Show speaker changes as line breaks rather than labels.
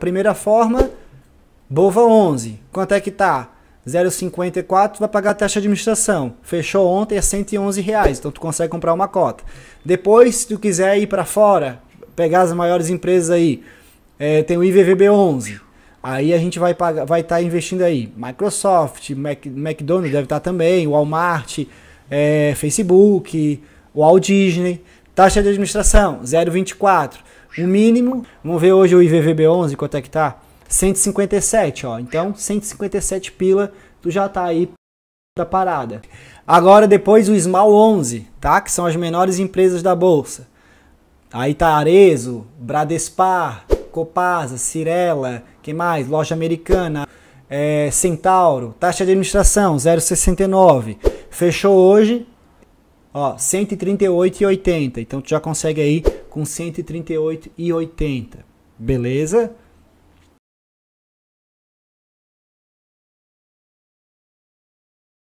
Primeira forma, Bova 11. Quanto é que tá? 0,54, vai pagar a taxa de administração. Fechou ontem a é 111 reais, então tu consegue comprar uma cota. Depois, se tu quiser ir para fora, pegar as maiores empresas aí, é, tem o IVVB 11. Aí a gente vai pagar, vai estar tá investindo aí. Microsoft, Mac, McDonald's deve estar tá também, Walmart, é, Facebook, Walt Disney. Taxa de administração 0,24. O mínimo, vamos ver hoje o IVVB11, quanto é que tá? 157, ó. Então, 157 pila, tu já tá aí da parada. Agora depois o Small 11, tá? Que são as menores empresas da bolsa. Aí tá Arezo, Bradespar, Copasa, Cirela, que mais? Loja Americana, é, Centauro, taxa de administração 0,69. Fechou hoje, ó, 138,80. Então tu já consegue aí com 138,80. Beleza?